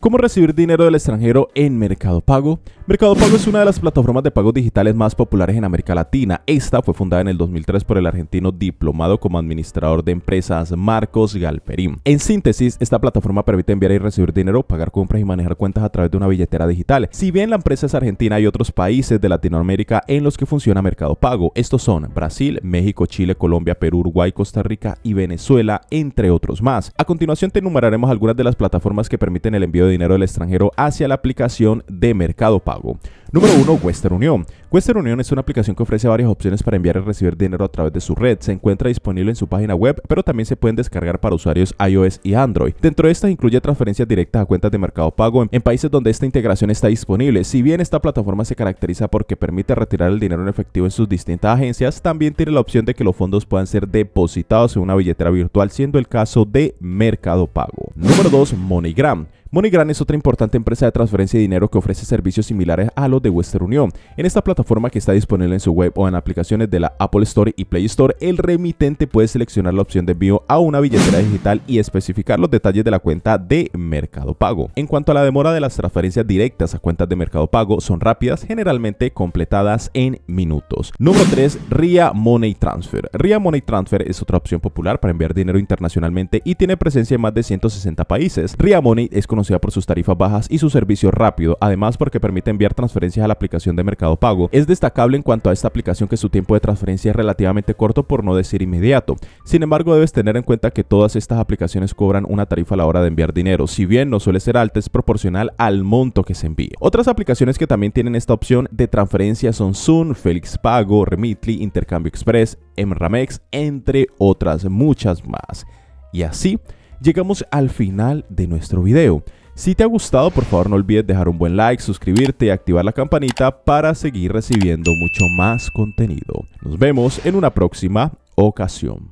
cómo recibir dinero del extranjero en Mercado Pago, Mercado Pago es una de las plataformas de pagos digitales más populares en América Latina. Esta fue fundada en el 2003 por el argentino diplomado como administrador de empresas Marcos Galperín. En síntesis, esta plataforma permite enviar y recibir dinero, pagar compras y manejar cuentas a través de una billetera digital. Si bien la empresa es argentina, hay otros países de Latinoamérica en los que funciona Mercado Pago. Estos son Brasil, México, Chile, Colombia, Perú, Uruguay, Costa Rica y Venezuela, entre otros más. A continuación te enumeraremos algunas de las plataformas que permiten el envío de dinero del extranjero hacia la aplicación de Mercado Pago. Número 1. Western Union. Western Union es una aplicación que ofrece varias opciones para enviar y recibir dinero a través de su red. Se encuentra disponible en su página web, pero también se pueden descargar para usuarios iOS y Android. Dentro de estas incluye transferencias directas a cuentas de mercado pago en países donde esta integración está disponible. Si bien esta plataforma se caracteriza porque permite retirar el dinero en efectivo en sus distintas agencias, también tiene la opción de que los fondos puedan ser depositados en una billetera virtual, siendo el caso de Mercado Pago. Número 2. MoneyGram. MoneyGram es otra importante empresa de transferencia de dinero que ofrece servicios similares a los de Western Union. En esta plataforma que está disponible en su web o en aplicaciones de la Apple Store y Play Store, el remitente puede seleccionar la opción de envío a una billetera digital y especificar los detalles de la cuenta de Mercado Pago. En cuanto a la demora de las transferencias directas a cuentas de Mercado Pago, son rápidas, generalmente completadas en minutos. Número 3. RIA Money Transfer. RIA Money Transfer es otra opción popular para enviar dinero internacionalmente y tiene presencia en más de 160 países. RIA Money es conocida por sus tarifas bajas y su servicio rápido, además porque permite enviar transferencias a la aplicación de Mercado Pago. Es destacable en cuanto a esta aplicación que su tiempo de transferencia es relativamente corto por no decir inmediato. Sin embargo, debes tener en cuenta que todas estas aplicaciones cobran una tarifa a la hora de enviar dinero. Si bien no suele ser alta, es proporcional al monto que se envía. Otras aplicaciones que también tienen esta opción de transferencia son Zoom, Félix Pago, Remitly, Intercambio Express, Mramex, entre otras muchas más. Y así llegamos al final de nuestro video. Si te ha gustado, por favor no olvides dejar un buen like, suscribirte y activar la campanita para seguir recibiendo mucho más contenido. Nos vemos en una próxima ocasión.